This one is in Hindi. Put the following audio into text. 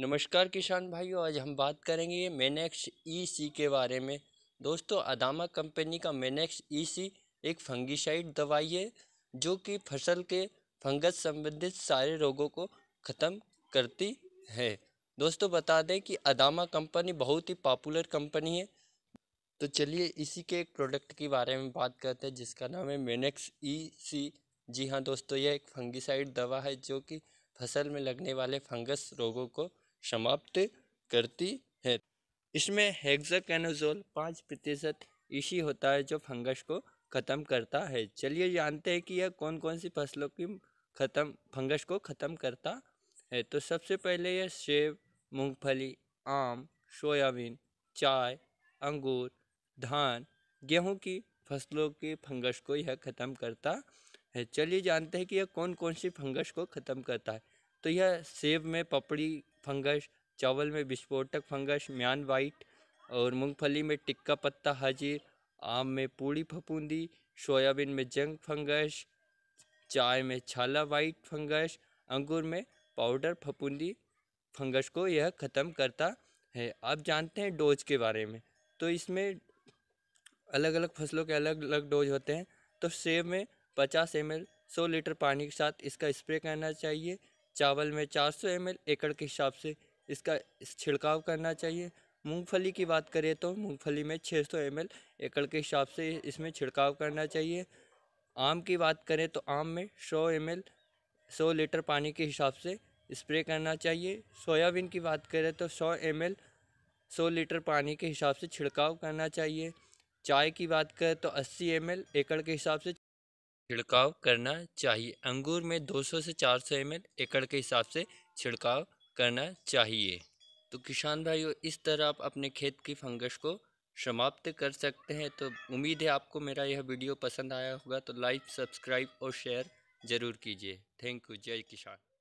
नमस्कार किसान भाइयों आज हम बात करेंगे ये मेनेक्स ईसी e के बारे में दोस्तों अदामा कंपनी का मेनेक्स ईसी e एक फंगिसाइड दवाई है जो कि फसल के फंगस संबंधित सारे रोगों को ख़त्म करती है दोस्तों बता दें कि अदामा कंपनी बहुत ही पॉपुलर कंपनी है तो चलिए इसी के एक प्रोडक्ट के बारे में बात करते हैं जिसका नाम है मेनेक्स ई सी जी हाँ दोस्तों यह एक फंगिसाइड दवा है जो कि फसल में लगने वाले फंगस रोगों को समाप्त करती है इसमें हेक्साकेनोजोल पाँच प्रतिशत इसी होता है जो फंगस को ख़त्म करता है चलिए जानते हैं कि यह कौन कौन सी फसलों की ख़त्म फंगस को ख़त्म करता है तो सबसे पहले यह सेब मूंगफली आम सोयाबीन चाय अंगूर धान गेहूं की फसलों के फंगस को यह ख़त्म करता है चलिए जानते हैं कि यह कौन कौन सी फंगस को ख़त्म करता है तो यह सेब में पपड़ी फंगस चावल में विस्फोटक फंगस म्यान वाइट और मूंगफली में टिक्का पत्ता हाजिर आम में पूड़ी फपूंदी सोयाबीन में जंग फंगस चाय में छाला वाइट फंगस अंगूर में पाउडर फपूंदी फंगस को यह ख़त्म करता है आप जानते हैं डोज के बारे में तो इसमें अलग अलग फसलों के अलग अलग डोज होते हैं तो सेब में पचास एम एल सौ लीटर पानी के साथ इसका स्प्रे करना चाहिए चावल में 400 सौ एकड़ के हिसाब से इसका छिड़काव करना चाहिए मूंगफली की बात करें तो मूंगफली में 600 सौ एकड़ के हिसाब से इसमें छिड़काव करना चाहिए आम की बात करें तो आम में 100 एम 100 लीटर पानी के हिसाब से स्प्रे करना चाहिए सोयाबीन की बात करें तो 100 एम 100 लीटर पानी के हिसाब से छिड़काव करना चाहिए चाय की बात करें तो अस्सी एम एकड़ के हिसाब से छिड़काव करना चाहिए अंगूर में 200 से 400 सौ एकड़ के हिसाब से छिड़काव करना चाहिए तो किसान भाइयों इस तरह आप अपने खेत की फंगस को समाप्त कर सकते हैं तो उम्मीद है आपको मेरा यह वीडियो पसंद आया होगा तो लाइक सब्सक्राइब और शेयर ज़रूर कीजिए थैंक यू जय किसान